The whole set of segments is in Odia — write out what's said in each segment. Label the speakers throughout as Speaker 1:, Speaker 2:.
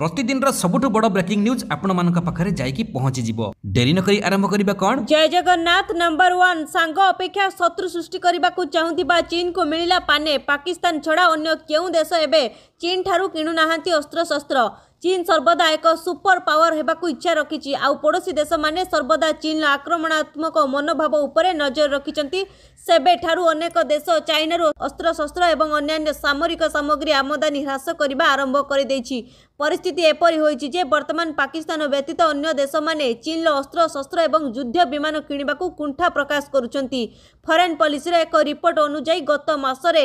Speaker 1: ପ୍ରତିଦିନର ସବୁଠୁ ବଡ଼ ବ୍ରେକିଂ ନ୍ୟୁଜ୍ ଆପଣମାନଙ୍କ ପାଖରେ ଯାଇକି ପହଞ୍ଚିଯିବ ଡେରି ନକରି ଆରମ୍ଭ କରିବା କ'ଣ ଜୟ ଜଗନ୍ନାଥ ନମ୍ବର ୱାନ୍ ସାଙ୍ଗ ଅପେକ୍ଷା ଶତ୍ରୁ ସୃଷ୍ଟି କରିବାକୁ ଚାହୁଁଥିବା ଚୀନକୁ ମିଳିଲା ପାନେ ପାକିସ୍ତାନ ଛଡ଼ା ଅନ୍ୟ କେଉଁ ଦେଶ ଏବେ ଚୀନ୍ ଠାରୁ କିଣୁନାହାନ୍ତି ଅସ୍ତ୍ରଶସ୍ତ୍ର ଚୀନ ସର୍ବଦା ଏକ ସୁପର ପାୱାର ହେବାକୁ ଇଚ୍ଛା ରଖିଛି ଆଉ ପଡ଼ୋଶୀ ଦେଶମାନେ ସର୍ବଦା ଚୀନର ଆକ୍ରମଣାତ୍ମକ ମନୋଭାବ ଉପରେ ନଜର ରଖିଛନ୍ତି ସେବେଠାରୁ ଅନେକ ଦେଶ ଚାଇନାରୁ ଅସ୍ତ୍ରଶସ୍ତ୍ର ଏବଂ ଅନ୍ୟାନ୍ୟ ସାମରିକ ସାମଗ୍ରୀ ଆମଦାନୀ ହ୍ରାସ କରିବା ଆରମ୍ଭ କରିଦେଇଛି ପରିସ୍ଥିତି ଏପରି ହୋଇଛି ଯେ ବର୍ତ୍ତମାନ ପାକିସ୍ତାନ ବ୍ୟତୀତ ଅନ୍ୟ ଦେଶମାନେ ଚୀନର ଅସ୍ତ୍ରଶସ୍ତ୍ର ଏବଂ ଯୁଦ୍ଧ ବିମାନ କିଣିବାକୁ କୁଣ୍ଠା ପ୍ରକାଶ କରୁଛନ୍ତି ଫରେନ୍ ପଲିସିର ଏକ ରିପୋର୍ଟ ଅନୁଯାୟୀ ଗତ ମାସରେ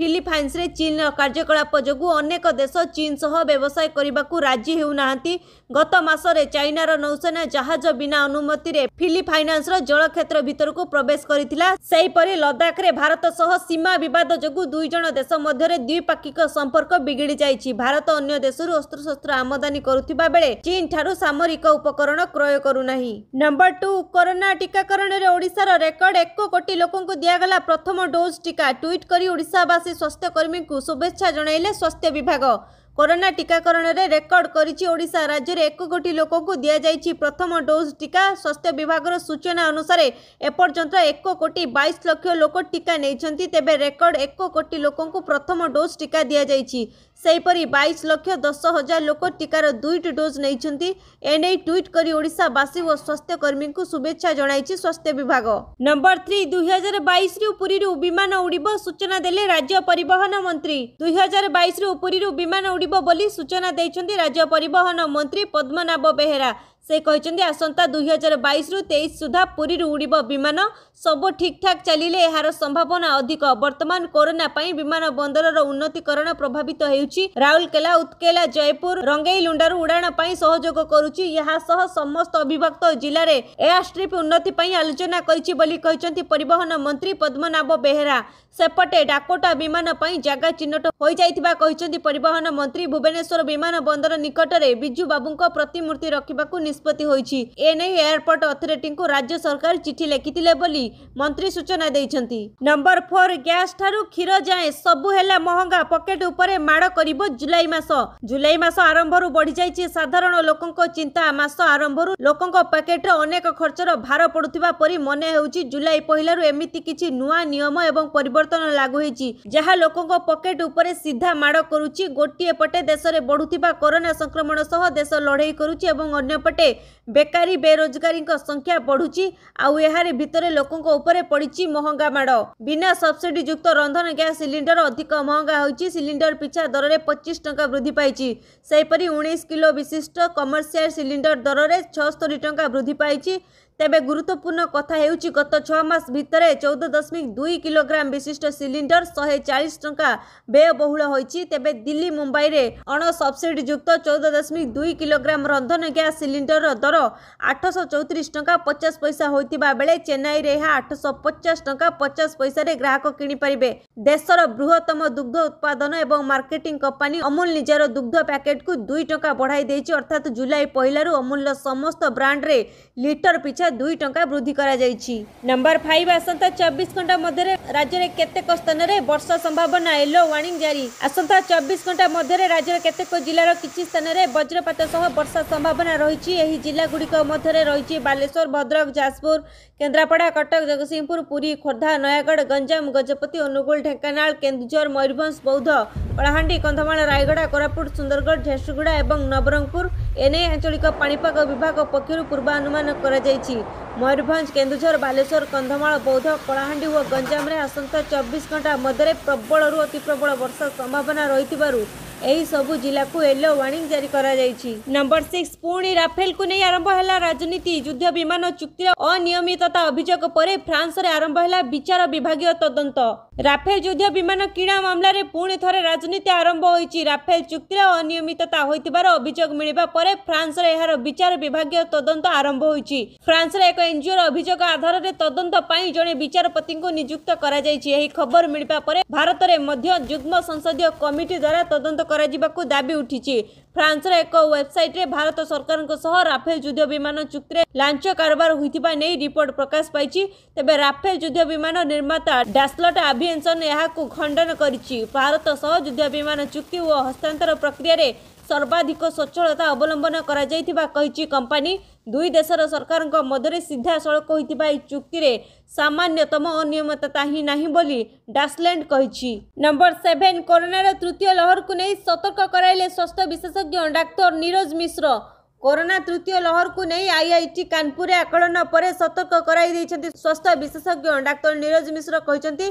Speaker 1: ଫିଲିପାଇନ୍ସରେ ଚୀନର କାର୍ଯ୍ୟକଳାପ ଯୋଗୁଁ ଅନେକ ଦେଶ ଚୀନ ସହ ବ୍ୟବସାୟ କରିବାକୁ ରାଜି ହେଉନାହାନ୍ତି ଗତ ମାସରେ ଚାଇନାର ନୌସେନା ଜାହାଜ ବିନା ଅନୁମତିରେ ଫିଲିପାଇନାନ୍ସର ଜଳ କ୍ଷେତ୍ର ଭିତରକୁ ପ୍ରବେଶ କରିଥିଲା ସେହିପରି ଲଦାଖରେ ଭାରତ ସହ ସୀମା ବିବାଦ ଯୋଗୁଁ ଦୁଇ ଜଣ ଦେଶ ମଧ୍ୟରେ ଦ୍ୱିପାକ୍ଷିକ ସମ୍ପର୍କ ବିଗିଡ଼ି ଯାଇଛି ଭାରତ ଅନ୍ୟ ଦେଶରୁ ଅସ୍ତ୍ରଶସ୍ତ୍ର ଆମଦାନୀ କରୁଥିବା ବେଳେ ଚୀନଠାରୁ ସାମରିକ ଉପକରଣ କ୍ରୟ କରୁନାହିଁ ନମ୍ବର ଟୁ କରୋନା ଟିକାକରଣରେ ଓଡ଼ିଶାର ରେକର୍ଡ ଏକ କୋଟି ଲୋକଙ୍କୁ ଦିଆଗଲା ପ୍ରଥମ ଡୋଜ୍ ଟିକା ଟ୍ୱିଟ୍ କରି ଓଡ଼ିଶା ଆସି ସ୍ୱାସ୍ଥ୍ୟକର୍ମୀଙ୍କୁ ଶୁଭେଚ୍ଛା ଜଣାଇଲେ ସ୍ୱାସ୍ଥ୍ୟ ବିଭାଗ କରୋନା ଟିକାକରଣରେ ରେକର୍ଡ କରିଛି ଓଡ଼ିଶା ରାଜ୍ୟରେ ଏକ କୋଟି ଲୋକଙ୍କୁ ଦିଆଯାଇଛି ପ୍ରଥମ ଡୋଜ୍ ଟିକା ସ୍ୱାସ୍ଥ୍ୟ ବିଭାଗର ସୂଚନା ଅନୁସାରେ ଏପର୍ଯ୍ୟନ୍ତ ଏକ କୋଟି ବାଇଶ ଲକ୍ଷ ଲୋକ ଟିକା ନେଇଛନ୍ତି ତେବେ ରେକର୍ଡ ଏକ କୋଟି ଲୋକଙ୍କୁ ପ୍ରଥମ ଡୋଜ୍ ଟିକା ଦିଆଯାଇଛି ସେହିପରି ବାଇଶ ଲକ୍ଷ ଦଶ ହଜାର ଲୋକ ଟିକାର ଦୁଇଟି ଡୋଜ୍ ନେଇଛନ୍ତି ଏନେଇ ଟ୍ୱିଟ୍ କରି ଓଡ଼ିଶାବାସୀ ଓ ସ୍ୱାସ୍ଥ୍ୟକର୍ମୀଙ୍କୁ ଶୁଭେଚ୍ଛା ଜଣାଇଛି ସ୍ୱାସ୍ଥ୍ୟ ବିଭାଗ ନମ୍ବର ଥ୍ରୀ ଦୁଇହଜାର ବାଇଶରୁ ପୁରୀରୁ ବିମାନ ଉଡ଼ିବ ସୂଚନା ଦେଲେ ରାଜ୍ୟ ପରିବହନ ମନ୍ତ୍ରୀ ଦୁଇହଜାର ବାଇଶରୁ ପୁରୀରୁ ବିମାନ ପଡ଼ିବ ବୋଲି ସୂଚନା ଦେଇଛନ୍ତି ରାଜ୍ୟ ପରିବହନ ମନ୍ତ୍ରୀ ପଦ୍ମନାଭ ବେହେରା ସେ କହିଛନ୍ତି ଆସନ୍ତା ଦୁଇ ହଜାର ବାଇଶରୁ ତେଇଶ ସୁଦ୍ଧା ପୁରୀରୁ ଉଡ଼ିବ ବିମାନ ସବୁ ଠିକ୍ଠାକ୍ ଚାଲିଲେ ଏହାର ସମ୍ଭାବନା ଅଧିକ ବର୍ତ୍ତମାନ କରୋନା ପାଇଁ ବିମାନ ବନ୍ଦରର ଉନ୍ନତିକରଣ ପ୍ରଭାବିତ ହେଉଛି ରାଉରକେଲା ଉତ୍କେଲା ଜୟପୁର ରଙ୍ଗେଇଲୁଣ୍ଡାରୁ ଉଡ଼ାଣ ପାଇଁ ସହଯୋଗ କରୁଛି ଏହା ସହ ସମସ୍ତ ଅଭିଭକ୍ତ ଜିଲ୍ଲାରେ ଏୟାରଷ୍ଟ୍ରିପ୍ ଉନ୍ନତି ପାଇଁ ଆଲୋଚନା କରିଛି ବୋଲି କହିଛନ୍ତି ପରିବହନ ମନ୍ତ୍ରୀ ପଦ୍ମନାଭ ବେହେରା ସେପଟେ ଡାକୋଟା ବିମାନ ପାଇଁ ଜାଗା ଚିହ୍ନଟ ହୋଇଯାଇଥିବା କହିଛନ୍ତି ପରିବହନ ମନ୍ତ୍ରୀ ଭୁବନେଶ୍ୱର ବିମାନ ବନ୍ଦର ନିକଟରେ ବିଜୁ ବାବୁଙ୍କ ପ୍ରତିମୂର୍ତ୍ତି ରଖିବାକୁ ନିଷ୍ପତ୍ତି ହୋଇଛି ଏନେଇ ଏୟାରପୋର୍ଟ ଅଥରିଟିଙ୍କୁ ରାଜ୍ୟ ସରକାର ଚିଠି ଲେଖିଥିଲେ ବୋଲି ମନ୍ତ୍ରୀ ସୂଚନା ଦେଇଛନ୍ତି ନମ୍ବର ଫୋର ଗ୍ୟାସ ଠାରୁ କ୍ଷୀର ଯାଏ ସବୁ ହେଲା ମହଙ୍ଗା ପକେଟ ଉପରେ ମାଡ କରିବ ଜୁଲାଇ ମାସ ଜୁଲାଇ ମାସ ଆରମ୍ଭରୁ ବଢିଯାଇଛି ସାଧାରଣ ଲୋକଙ୍କ ଚିନ୍ତା ମାସ ଆରମ୍ଭରୁ ଲୋକଙ୍କ ପକେଟରେ ଅନେକ ଖର୍ଚ୍ଚର ଭାର ପଡୁଥିବା ପରି ମନେ ହେଉଛି ଜୁଲାଇ ପହିଲାରୁ ଏମିତି କିଛି ନୂଆ ନିୟମ ଏବଂ ପରିବର୍ତ୍ତନ ଲାଗୁ ହୋଇଛି ଯାହା ଲୋକଙ୍କ ପକେଟ ଉପରେ ସିଧା ମାଡ କରୁଛି ଗୋଟିଏ ପଟେ ଦେଶରେ ବଢୁଥିବା କରୋନା ସଂକ୍ରମଣ ସହ ଦେଶ ଲଢେଇ କରୁଛି ଏବଂ ଅନ୍ୟପଟେ ସେପଟେ ବେକାରୀ ବେରୋଜଗାରୀଙ୍କ ସଂଖ୍ୟା ବଢୁଛି ଆଉ ଏହାରି ଭିତରେ ଲୋକଙ୍କ ଉପରେ ପଡିଛି ମହଙ୍ଗା ମାଡ଼ ବିନା ସବସିଡି ଯୁକ୍ତ ରନ୍ଧନ ଗ୍ୟାସ ସିଲିଣ୍ଡର ଅଧିକ ମହଙ୍ଗା ହୋଇଛି ସିଲିଣ୍ଡର ପିଛା ଦରରେ ପଚିଶ ଟଙ୍କା ବୃଦ୍ଧି ପାଇଛି ସେହିପରି ଉଣେଇଶ କିଲୋ ବିଶିଷ୍ଟ କମର୍ସିଆଲ ସିଲିଣ୍ଡର ଦରରେ ଛଅସ୍ତରୀ ଟଙ୍କା ବୃଦ୍ଧି ପାଇଛି ତେବେ ଗୁରୁତ୍ୱପୂର୍ଣ୍ଣ କଥା ହେଉଛି ଗତ ଛଅ ମାସ ଭିତରେ ଚଉଦ ଦଶମିକ ଦୁଇ କିଲୋଗ୍ରାମ ବିଶିଷ୍ଟ ସିଲିଣ୍ଡର ଶହେ ଚାଳିଶ ଟଙ୍କା ବ୍ୟୟବହୁଳ ହୋଇଛି ତେବେ ଦିଲ୍ଲୀ ମୁମ୍ବାଇରେ ଅଣସବସିଡିଯୁକ୍ତ ଚଉଦ ଦଶମିକ ଦୁଇ କିଲୋଗ୍ରାମ ରନ୍ଧନ ଗ୍ୟାସ୍ ସିଲିଣ୍ଡରର ଦର ଆଠଶହ ଚଉତିରିଶ ଟଙ୍କା ପଚାଶ ପଇସା ହୋଇଥିବା ବେଳେ ଚେନ୍ନାଇରେ ଏହା ଆଠଶହ ପଚାଶ ଟଙ୍କା ପଚାଶ ପଇସାରେ ଗ୍ରାହକ କିଣିପାରିବେ ଦେଶର ବୃହତ୍ତମ ଦୁଗ୍ଧ ଉତ୍ପାଦନ ଏବଂ ମାର୍କେଟିଂ କମ୍ପାନୀ ଅମୁଲ ନିଜର ଦୁଗ୍ଧ ପ୍ୟାକେଟକୁ ଦୁଇ ଟଙ୍କା ବଢ଼ାଇ ଦେଇଛି ଅର୍ଥାତ୍ ଜୁଲାଇ ପହିଲାରୁ ଅମୁଲର ସମସ୍ତ ବ୍ରାଣ୍ଡରେ ଲିଟର ପିଛା ପିଛା ଦୁଇ ଟଙ୍କା ବୃଦ୍ଧି କରାଯାଇଛି ନମ୍ବର ଫାଇଭ୍ ଆସନ୍ତା ଚବିଶ ଘଣ୍ଟା ମଧ୍ୟରେ ରାଜ୍ୟରେ କେତେକ ସ୍ଥାନରେ ବର୍ଷା ସମ୍ଭାବନା ୟେଲୋ ୱାର୍ଣ୍ଣିଂ ଜାରି ଆସନ୍ତା ଚବିଶ ଘଣ୍ଟା ମଧ୍ୟରେ ରାଜ୍ୟର କେତେକ ଜିଲ୍ଲାର କିଛି ସ୍ଥାନରେ ବଜ୍ରପାତ ସହ ବର୍ଷା ସମ୍ଭାବନା ରହିଛି ଏହି ଜିଲ୍ଲାଗୁଡ଼ିକ ମଧ୍ୟରେ ରହିଛି ବାଲେଶ୍ୱର ଭଦ୍ରକ ଯାଜପୁର କେନ୍ଦ୍ରାପଡ଼ା କଟକ ଜଗତସିଂହପୁର ପୁରୀ ଖୋର୍ଦ୍ଧା ନୟାଗଡ଼ ଗଞ୍ଜାମ ଗଜପତି ଅନୁଗୁଳ ଢେଙ୍କାନାଳ କେନ୍ଦୁଝର ମୟୂରଭଞ୍ଜ ବୌଦ୍ଧ କଳାହାଣ୍ଡି କନ୍ଧମାଳ ରାୟଗଡ଼ା କୋରାପୁଟ ସୁନ୍ଦରଗଡ଼ ଝାରସୁଗୁଡ଼ା ଏବଂ ନବରଙ୍ଗପୁର ଏନେଇ ଆଞ୍ଚଳିକ ପାଣିପାଗ ବିଭାଗ ପକ୍ଷରୁ ପୂର୍ବାନୁମାନ କରାଯାଇଛି ରହିଛି ମୟୂରଭଞ୍ଜ କେନ୍ଦୁଝର ବାଲେଶ୍ୱର କନ୍ଧମାଳ ବୌଦ୍ଧ କଳାହାଣ୍ଡି ଓ ଗଞ୍ଜାମରେ ଆସନ୍ତା ଚବିଶ ଘଣ୍ଟା ମଧ୍ୟରେ ପ୍ରବଳରୁ ଅତି ପ୍ରବଳ ବର୍ଷା ସମ୍ଭାବନା ରହିଥିବାରୁ ଏହି ସବୁ ଜିଲ୍ଲାକୁ ୟେଲୋ ୱାର୍ଣ୍ଣିଂ ଜାରି କରାଯାଇଛି ନମ୍ବର ସିକ୍ସ ପୁଣି ରାଫେଲକୁ ନେଇ ଆରମ୍ଭ ହେଲା ରାଜନୀତି ଯୁଦ୍ଧ ବିମାନ ଚୁକ୍ତିର ଅନିୟମିତତା ଅଭିଯୋଗ ପରେ ଫ୍ରାନ୍ସରେ ଆରମ୍ଭ ହେଲା ବିଚାର ବିଭାଗୀୟ ତଦନ୍ତ রাফেল যুদ্ধ বিমান কিনা মামলার পুঁ থরে রাজনীতি আরম্ভ হয়েছে রাফেল চুক্তির অনিয়মিততা হয়েছে অভিযোগ মিলবা পরে ফ্রান্সের এর বিচার বিভাগীয় তদন্ত আরম্ভ হয়েছে ফ্রান্সের এক এনজিওর অভিযোগ আধারে তদন্ত জনে বিচারপতি নিযুক্ত করা যাই এই খবর মিলবা পরে ভারতের মধ্য যুগ্ম সংসদীয় কমিটি দ্বারা তদন্ত করা দাবি উঠিছে ଫ୍ରାନ୍ସର ଏକ ୱେବସାଇଟ୍ରେ ଭାରତ ସରକାରଙ୍କ ସହ ରାଫେଲ ଯୁଦ୍ଧ ବିମାନ ଚୁକ୍ତିରେ ଲାଞ୍ଚ କାରବାର ହୋଇଥିବା ନେଇ ରିପୋର୍ଟ ପ୍ରକାଶ ପାଇଛି ତେବେ ରାଫେଲ ଯୁଦ୍ଧ ବିମାନ ନିର୍ମାତା ଡାସଲଟ ଆଭିଏନ୍ସନ୍ ଏହାକୁ ଖଣ୍ଡନ କରିଛି ଭାରତ ସହ ଯୁଦ୍ଧ ବିମାନ ଚୁକ୍ତି ଓ ହସ୍ତାନ୍ତର ପ୍ରକ୍ରିୟାରେ ସର୍ବାଧିକ ସ୍ୱଚ୍ଛଳତା ଅବଲମ୍ବନ କରାଯାଇଥିବା କହିଛି କମ୍ପାନୀ दुई देश र सरकारको मध्य सिधासल सामान्यतम अनियमितता हिँ न डासलेण्ड नम्बर सेभेन कोरोना तृतीय लहरको नै सतर्क कराईले स्वास्थ्य विशेषज्ञ डाक्तर नीरज मिश्र କରୋନା ତୃତୀୟ ଲହରକୁ ନେଇ ଆଇଆଇଟି କାନପୁରରେ ଆକଳନ ପରେ ସତର୍କ କରାଇ ଦେଇଛନ୍ତି ସ୍ୱାସ୍ଥ୍ୟ ବିଶେଷଜ୍ଞ ଡାକ୍ତର ନିରଜ ମିଶ୍ର କହିଛନ୍ତି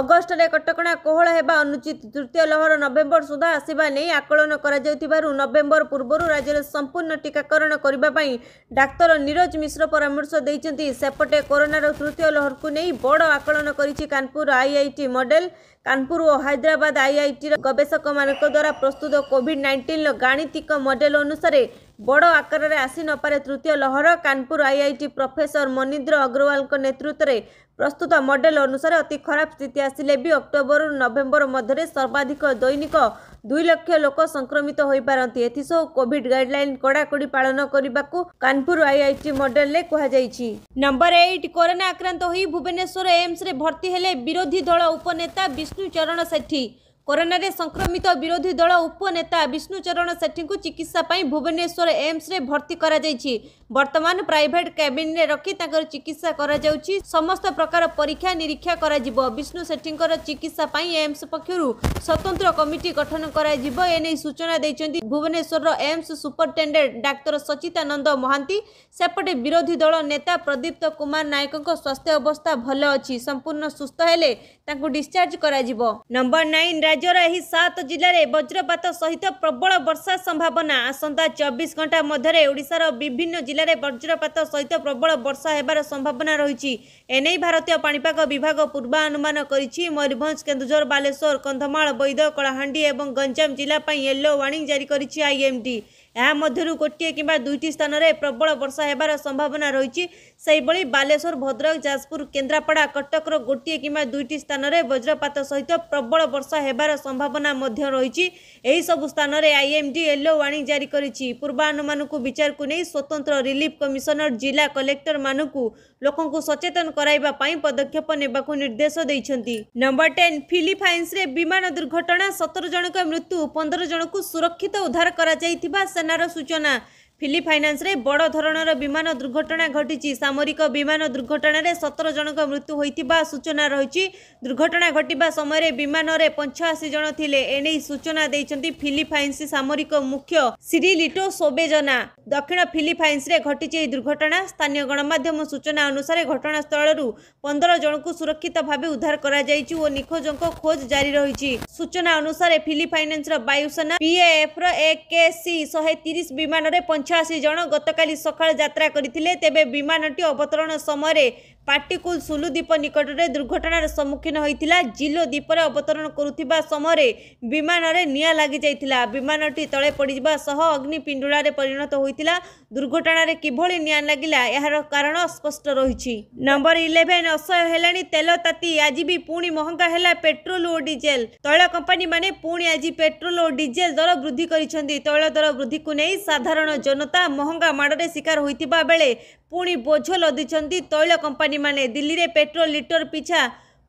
Speaker 1: ଅଗଷ୍ଟରେ କଟକଣା କୋହଳ ହେବା ଅନୁଚିତ ତୃତୀୟ ଲହର ନଭେମ୍ବର ସୁଦ୍ଧା ଆସିବା ନେଇ ଆକଳନ କରାଯାଉଥିବାରୁ ନଭେମ୍ବର ପୂର୍ବରୁ ରାଜ୍ୟରେ ସମ୍ପୂର୍ଣ୍ଣ ଟିକାକରଣ କରିବା ପାଇଁ ଡାକ୍ତର ନିରଜ ମିଶ୍ର ପରାମର୍ଶ ଦେଇଛନ୍ତି ସେପଟେ କରୋନାର ତୃତୀୟ ଲହରକୁ ନେଇ ବଡ଼ ଆକଳନ କରିଛି କାନପୁର ଆଇଆଇଟି ମଡେଲ କାନପୁର ଓ ହାଇଦ୍ରାବାଦ ଆଇଆଇଟିର ଗବେଷକମାନଙ୍କ ଦ୍ୱାରା ପ୍ରସ୍ତୁତ କୋଭିଡ୍ ନାଇଣ୍ଟିନ୍ର ଗାଣିତିକ ମଡେଲ ଅନୁସାରେ ବଡ଼ ଆକାରରେ ଆସି ନପାରେ ତୃତୀୟ ଲହର କାନପୁର ଆଇଆଇଟି ପ୍ରଫେସର ମନିନ୍ଦ୍ର ଅଗ୍ରୱାଲଙ୍କ ନେତୃତ୍ୱରେ ପ୍ରସ୍ତୁତ ମଡେଲ ଅନୁସାରେ ଅତି ଖରାପ ସ୍ଥିତି ଆସିଲେ ବି ଅକ୍ଟୋବରରୁ ନଭେମ୍ବର ମଧ୍ୟରେ ସର୍ବାଧିକ ଦୈନିକ ଦୁଇ ଲକ୍ଷ ଲୋକ ସଂକ୍ରମିତ ହୋଇପାରନ୍ତି ଏଥିସହ କୋଭିଡ ଗାଇଡଲାଇନ୍ କଡ଼ାକଡ଼ି ପାଳନ କରିବାକୁ କାନପୁର ଆଇଆଇଟି ମଡେଲରେ କୁହାଯାଇଛି ନମ୍ବର ଏଇଟ୍ କରୋନା ଆକ୍ରାନ୍ତ ହୋଇ ଭୁବନେଶ୍ୱର ଏମ୍ସରେ ଭର୍ତ୍ତି ହେଲେ ବିରୋଧୀ ଦଳ ଉପନେତା ବିଷ୍ଣୁ ଚରଣ ସେଠୀ କରୋନାରେ ସଂକ୍ରମିତ ବିରୋଧୀ ଦଳ ଉପନେତା ବିଷ୍ଣୁଚରଣ ସେଠୀଙ୍କୁ ଚିକିତ୍ସା ପାଇଁ ଭୁବନେଶ୍ୱର ଏମ୍ସରେ ଭର୍ତ୍ତି କରାଯାଇଛି ବର୍ତ୍ତମାନ ପ୍ରାଇଭେଟ୍ କ୍ୟାବିନ୍ରେ ରଖି ତାଙ୍କର ଚିକିତ୍ସା କରାଯାଉଛି ସମସ୍ତ ପ୍ରକାର ପରୀକ୍ଷା ନିରୀକ୍ଷା କରାଯିବ ବିଷ୍ଣୁ ସେଠୀଙ୍କର ଚିକିତ୍ସା ପାଇଁ ଏମ୍ସ ପକ୍ଷରୁ ସ୍ୱତନ୍ତ୍ର କମିଟି ଗଠନ କରାଯିବ ଏନେଇ ସୂଚନା ଦେଇଛନ୍ତି ଭୁବନେଶ୍ୱରର ଏମ୍ସ ସୁପରିଟେଣ୍ଡେଣ୍ଟ ଡାକ୍ତର ସଚିତାନନ୍ଦ ମହାନ୍ତି ସେପଟେ ବିରୋଧୀ ଦଳ ନେତା ପ୍ରଦୀପ୍ତ କୁମାର ନାୟକଙ୍କ ସ୍ୱାସ୍ଥ୍ୟ ଅବସ୍ଥା ଭଲ ଅଛି ସମ୍ପୂର୍ଣ୍ଣ ସୁସ୍ଥ ହେଲେ ତାଙ୍କୁ ଡିସଚାର୍ଜ କରାଯିବ ନମ୍ବର ନାଇନ୍ ରାଜ୍ୟର ଏହି ସାତ ଜିଲ୍ଲାରେ ବଜ୍ରପାତ ସହିତ ପ୍ରବଳ ବର୍ଷା ସମ୍ଭାବନା ଆସନ୍ତା ଚବିଶ ଘଣ୍ଟା ମଧ୍ୟରେ ଓଡ଼ିଶାର ବିଭିନ୍ନ ଜିଲ୍ଲାରେ ବଜ୍ରପାତ ସହିତ ପ୍ରବଳ ବର୍ଷା ହେବାର ସମ୍ଭାବନା ରହିଛି ଏନେଇ ଭାରତୀୟ ପାଣିପାଗ ବିଭାଗ ପୂର୍ବାନୁମାନ କରିଛି ମୟୂରଭଞ୍ଜ କେନ୍ଦୁଝର ବାଲେଶ୍ୱର କନ୍ଧମାଳ ବୈଦ କଳାହାଣ୍ଡି ଏବଂ ଗଞ୍ଜାମ ଜିଲ୍ଲା ପାଇଁ ୟେଲୋ ୱାର୍ଣ୍ଣିଂ ଜାରି କରିଛି ଆଇଏମ୍ଡି ଏହା ମଧ୍ୟରୁ ଗୋଟିଏ କିମ୍ବା ଦୁଇଟି ସ୍ଥାନରେ ପ୍ରବଳ ବର୍ଷା ହେବାର ସମ୍ଭାବନା ରହିଛି ସେହିଭଳି ବାଲେଶ୍ୱର ଭଦ୍ରକ ଯାଜପୁର କେନ୍ଦ୍ରାପଡ଼ା କଟକର ଗୋଟିଏ କିମ୍ବା ଦୁଇଟି ସ୍ଥାନରେ ବଜ୍ରପାତ ସହିତ ପ୍ରବଳ ବର୍ଷା ହେବାର ସମ୍ଭାବନା ମଧ୍ୟ ରହିଛି ଏହିସବୁ ସ୍ଥାନରେ ଆଇଏମ୍ଡି ୟେଲୋ ୱାର୍ଣ୍ଣିଂ ଜାରି କରିଛି ପୂର୍ବାନୁମାନକୁ ବିଚାରକୁ ନେଇ ସ୍ୱତନ୍ତ୍ର ରିଲିଫ କମିଶନର ଜିଲ୍ଲା କଲେକ୍ଟରମାନଙ୍କୁ ଲୋକଙ୍କୁ ସଚେତନ କରାଇବା ପାଇଁ ପଦକ୍ଷେପ ନେବାକୁ ନିର୍ଦ୍ଦେଶ ଦେଇଛନ୍ତି ନମ୍ବର ଟେନ୍ ଫିଲିପାଇନ୍ସରେ ବିମାନ ଦୁର୍ଘଟଣା ସତର ଜଣଙ୍କ ମୃତ୍ୟୁ ପନ୍ଦର ଜଣଙ୍କୁ ସୁରକ୍ଷିତ ଉଦ୍ଧାର କରାଯାଇଥିବା યોજનાର સૂચના ଫିଲିପ ଫାଇନାନ୍ସରେ ବଡ଼ ଧରଣର ବିମାନ ଦୁର୍ଘଟଣା ଘଟିଛି ସାମରିକ ବିମାନ ଦୁର୍ଘଟଣାରେ ସତର ଜଣଙ୍କ ମୃତ୍ୟୁ ହୋଇଥିବା ସୂଚନା ରହିଛି ଦୁର୍ଘଟଣା ଘଟିବା ସମୟରେ ବିମାନରେ ପଞ୍ଚାଅଶୀ ଜଣ ଥିଲେ ଏନେଇ ସୂଚନା ଦେଇଛନ୍ତି ଫିଲିପ ଫାଇନ୍ସ ସାମରିକ ମୁଖ୍ୟ ସିରି ଲିଟୋ ସୋବେଜନା ଦକ୍ଷିଣ ଫିଲିପ ଫାଇନ୍ସରେ ଘଟିଛି ଏହି ଦୁର୍ଘଟଣା ସ୍ଥାନୀୟ ଗଣମାଧ୍ୟମ ସୂଚନା ଅନୁସାରେ ଘଟଣାସ୍ଥଳରୁ ପନ୍ଦର ଜଣଙ୍କୁ ସୁରକ୍ଷିତ ଭାବେ ଉଦ୍ଧାର କରାଯାଇଛି ଓ ନିଖୋଜଙ୍କ ଖୋଜ ଜାରି ରହିଛି ସୂଚନା ଅନୁସାରେ ଫିଲିପ ଫାଇନାନ୍ସର ବାୟୁସେନା ପିଏଏଫ୍ର ଏ କେ ସି ଶହେ ତିରିଶ ବିମାନରେ ପଞ୍ଚ ପଞ୍ଚାଅଶୀ ଜଣ ଗତକାଲି ସକାଳୁ ଯାତ୍ରା କରିଥିଲେ ତେବେ ବିମାନଟି ଅବତରଣ ସମୟରେ ପାଟିକୁଲ ସୁଲୁ ଦ୍ୱୀପ ନିକଟରେ ଦୁର୍ଘଟଣାର ସମ୍ମୁଖୀନ ହୋଇଥିଲା ଜିଲୋ ଦ୍ୱୀପରେ ଅବତରଣ କରୁଥିବା ସମୟରେ ବିମାନରେ ନିଆଁ ଲାଗିଯାଇଥିଲା ବିମାନଟି ତଳେ ପଡ଼ିଯିବା ସହ ଅଗ୍ନିପିଣ୍ଡୁଳାରେ ପରିଣତ ହୋଇଥିଲା ଦୁର୍ଘଟଣାରେ କିଭଳି ନିଆଁ ଲାଗିଲା ଏହାର କାରଣ ଅସ୍ପଷ୍ଟ ରହିଛି ନମ୍ବର ଇଲେଭେନ୍ ଅସହ୍ୟ ହେଲାଣି ତେଲ ତାତି ଆଜି ବି ପୁଣି ମହଙ୍ଗା ହେଲା ପେଟ୍ରୋଲ ଓ ଡିଜେଲ ତୈଳ କମ୍ପାନୀମାନେ ପୁଣି ଆଜି ପେଟ୍ରୋଲ ଓ ଡିଜେଲ ଦର ବୃଦ୍ଧି କରିଛନ୍ତି ତୈଳ ଦର ବୃଦ୍ଧିକୁ ନେଇ ସାଧାରଣ ଜନ ଜନତା ମହଙ୍ଗା ମାଡ଼ରେ ଶିକାର ହୋଇଥିବା ବେଳେ ପୁଣି ବୋଝ ଲଦିଛନ୍ତି ତୈଳ କମ୍ପାନୀମାନେ ଦିଲ୍ଲୀରେ ପେଟ୍ରୋଲ ଲିଟର ପିଛା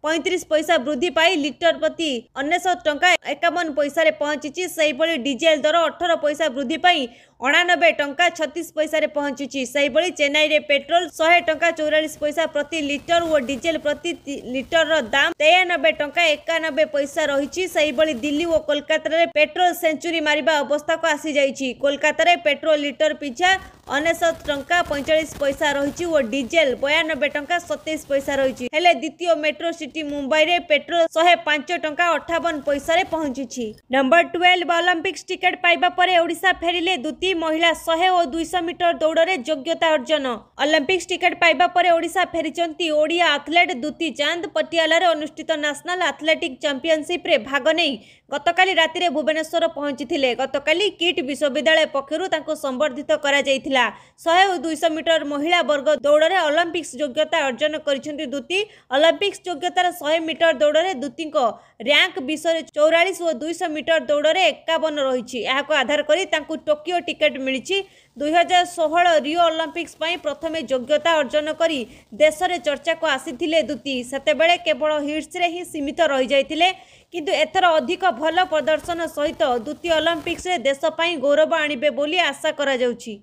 Speaker 1: ପଇଁତିରିଶ ପଇସା ବୃଦ୍ଧି ପାଇ ଲିଟର ପ୍ରତି ଅନେଶତ ଟଙ୍କା ଏକାବନ ପଇସାରେ ପହଞ୍ଚିଛି ସେହିଭଳି ଡିଜେଲ ଦର ଅଠର ପଇସା ବୃଦ୍ଧି ପାଇ ଅଣାନବେ ଟଙ୍କା ଛତିଶ ପଇସାରେ ପହଞ୍ଚିଛି ସେହିଭଳି ଚେନ୍ନାଇରେ ପେଟ୍ରୋଲ ଶହେ ଟଙ୍କା ଚଉରାଳିଶ ପଇସା ପ୍ରତି ଲିଟର ଓ ଡିଜେଲ ପ୍ରତି ଲିଟରର ଦାମ ତେୟାନବେ ଟଙ୍କା ଏକାନବେ ପଇସା ରହିଛି ସେହିଭଳି ଦିଲ୍ଲୀ ଓ କୋଲକାତାରେ ପେଟ୍ରୋଲ ସେଞ୍ଚୁରୀ ମାରିବା ଅବସ୍ଥାକୁ ଆସିଯାଇଛି କୋଲକାତାରେ ପେଟ୍ରୋଲ ଲିଟର ପିଛା ଅନେଶତ ଟଙ୍କା ପଇଁଚାଳିଶ ପଇସା ରହିଛି ଓ ଡିଜେଲ ବୟାନବେ ଟଙ୍କା ସତେଇଶ ପଇସା ରହିଛି ହେଲେ ଦ୍ୱିତୀୟ ମେଟ୍ରୋ ସିଟି ପହଞ୍ଚୁଛି ମୁମ୍ବାଇରେ ପେଟ୍ରୋଲ ଶହେ ପାଞ୍ଚ ଟଙ୍କା ଅଠାବନ ପଇସାରେ ପହଞ୍ଚିଛି ନମ୍ବର ଟୁଏଲ୍ଭ ଅଲମ୍ପିକ୍ସ ଟିକେଟ୍ ପାଇବା ପରେ ଓଡ଼ିଶା ଫେରିଲେ ଦ୍ୟୁତି ମହିଳା ଶହେ ଓ ଦୁଇଶହ ମିଟର ଦୌଡ଼ରେ ଯୋଗ୍ୟତା ଅର୍ଜନ ଅଲମ୍ପିକ୍ସ ଟିକେଟ୍ ପାଇବା ପରେ ଓଡ଼ିଶା ଫେରିଛନ୍ତି ଓଡ଼ିଆ ଆଥଲେଟ୍ ଦ୍ୟୁତି ଚାନ୍ଦ ପଟିଆଲାରେ ଅନୁଷ୍ଠିତ ନ୍ୟାସନାଲ୍ ଆଥଲେଟିକ୍ ଚାମ୍ପିଅନସିପ୍ରେ ଭାଗ ନେଇ ଗତକାଲି ରାତିରେ ଭୁବନେଶ୍ୱର ପହଞ୍ଚିଥିଲେ ଗତକାଲି କିଟ୍ ବିଶ୍ୱବିଦ୍ୟାଳୟ ପକ୍ଷରୁ ତାଙ୍କୁ ସମ୍ବର୍ଦ୍ଧିତ କରାଯାଇଥିଲା ଶହେ ଓ ଦୁଇଶହ ମିଟର ମହିଳା ବର୍ଗ ଦୌଡ଼ରେ ଅଲମ୍ପିକ୍ସ ଯୋଗ୍ୟତା ଅର୍ଜନ କରିଛନ୍ତି ଦ୍ୟୁତି ଅଲମ୍ପିକ୍ସ ଯୋଗ୍ୟତା ଲଗାତାର ଶହେ ମିଟର ଦୌଡ଼ରେ ଦୂତୀଙ୍କ ର୍ୟାଙ୍କ ବିଷୟରେ ଚଉରାଳିଶ ଓ ଦୁଇଶହ ମିଟର ଦୌଡ଼ରେ ଏକାବନ ରହିଛି ଏହାକୁ ଆଧାର କରି ତାଙ୍କୁ ଟୋକିଓ ଟିକେଟ୍ ମିଳିଛି ଦୁଇହଜାର ଷୋହଳ ରିଓ ଅଲିମ୍ପିକ୍ସ ପାଇଁ ପ୍ରଥମେ ଯୋଗ୍ୟତା ଅର୍ଜନ କରି ଦେଶରେ ଚର୍ଚ୍ଚାକୁ ଆସିଥିଲେ ଦୂତି ସେତେବେଳେ କେବଳ ହିଟ୍ସରେ ହିଁ ସୀମିତ ରହିଯାଇଥିଲେ କିନ୍ତୁ ଏଥର ଅଧିକ ଭଲ ପ୍ରଦର୍ଶନ ସହିତ ଦ୍ୱିତୀୟ ଅଲିମ୍ପିକ୍ସରେ ଦେଶ ପାଇଁ ଗୌରବ ଆଣିବେ ବୋଲି ଆଶା କରାଯାଉଛି